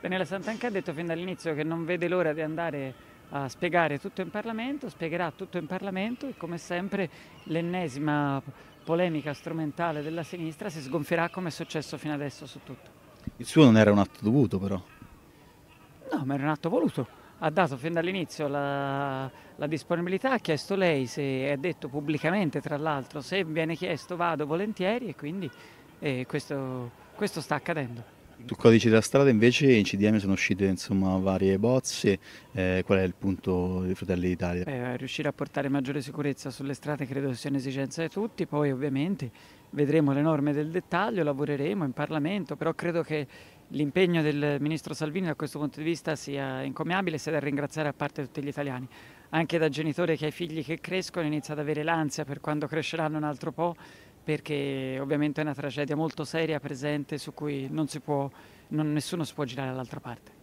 Daniela Santanchè ha detto fin dall'inizio che non vede l'ora di andare a spiegare tutto in Parlamento, spiegherà tutto in Parlamento e come sempre l'ennesima polemica strumentale della sinistra si sgonfierà come è successo fino adesso su tutto. Il suo non era un atto dovuto però? No, ma era un atto voluto. Ha dato fin dall'inizio la, la disponibilità, ha chiesto lei se ha detto pubblicamente tra l'altro se viene chiesto vado volentieri e quindi eh, questo, questo sta accadendo. Sul codice della strada invece in CDM sono uscite insomma, varie bozze, eh, qual è il punto dei Fratelli d'Italia? Beh, riuscire a portare maggiore sicurezza sulle strade credo sia un'esigenza di tutti, poi ovviamente vedremo le norme del dettaglio, lavoreremo in Parlamento, però credo che l'impegno del Ministro Salvini da questo punto di vista sia incommiabile e sia da ringraziare a parte tutti gli italiani. Anche da genitore che ha figli che crescono inizia ad avere l'ansia per quando cresceranno un altro po' perché ovviamente è una tragedia molto seria, presente, su cui non si può, non, nessuno si può girare dall'altra parte.